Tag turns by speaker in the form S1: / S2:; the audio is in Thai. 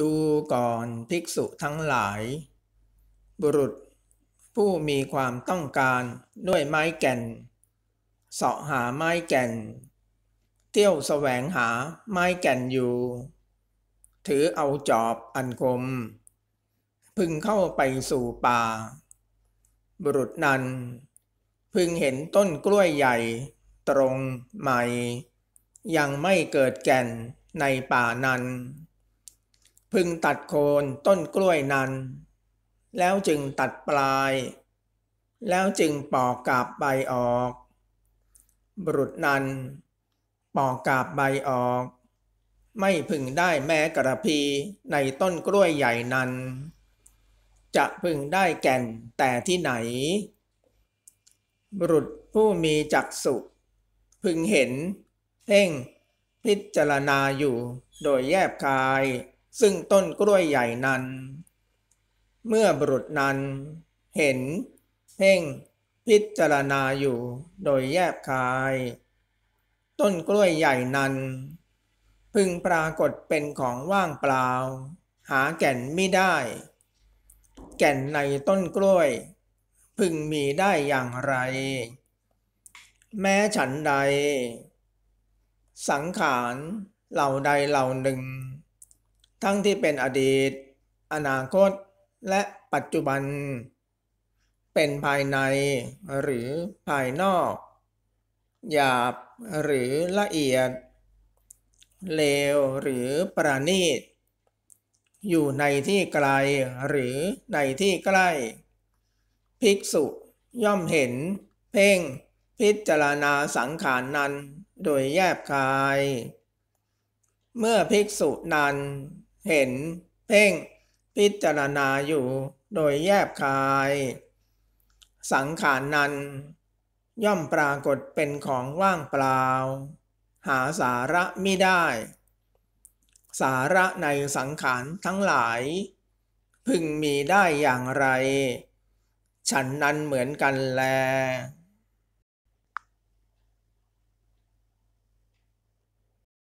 S1: ดูก่อนภิกษุทั้งหลาย บุรุษ ผู้มีความต้องการด้วยไม้แก่นเสาะหาไม้แก่น เที่ยวแสวงหาไม้แก่นอยู่ ถือเอาจอบอันคม พึงเข้าไปสู่ป่า บุรุษนั้น พึงเห็นต้นกล้วยใหญ่ตรงใหม่ ยังไม่เกิดแก่นในป่านั้นพึงตัดโคนต้นกล้วยนั้น แล้วจึงตัดปลาย แล้วจึงปอกกาบใบออก บุรุษนั้น ปอกกาบใบออก ไม่พึงได้แม้กระพีในต้นกล้วยใหญ่นั้น จะพึงได้แก่นแต่ที่ไหน บุรุษผู้มีจักษุพึงเห็นเพ่งพิจารณาอยู่โดยแยบคายซึ่งต้นกล้วยใหญ่นั้น เมื่อบรุษนั้น เห็น เพ่งพิจารณาอยู่โดยแยบคาย ต้นกล้วยใหญ่นั้น พึงปรากฏเป็นของว่างเปล่า หาแก่นไม่ได้ แก่นในต้นกล้วย พึงมีได้อย่างไร แม้ฉันใด สังขารเหล่าใดเหล่าหนึ่งทั้งที่เป็นอดีต อนาคต และปัจจุบัน เป็นภายในหรือภายนอก หยาบหรือละเอียด เลวหรือประณีต อยู่ในที่ไกลหรือในที่ใกล้ ภิกษุ ย่อมเห็น เพ่งพิจารณาสังขารนั้น โดยแยบคาย เมื่อภิกษุนั้นเห็นเพ่งพิจารณาอยู่โดยแยบคาย สังขารนั้น ย่อมปรากฏเป็นของว่างเปล่า หาสาระไม่ได้ สาระในสังขารทั้งหลาย พึงมีได้อย่างไร ฉันนั้นเหมือนกันแล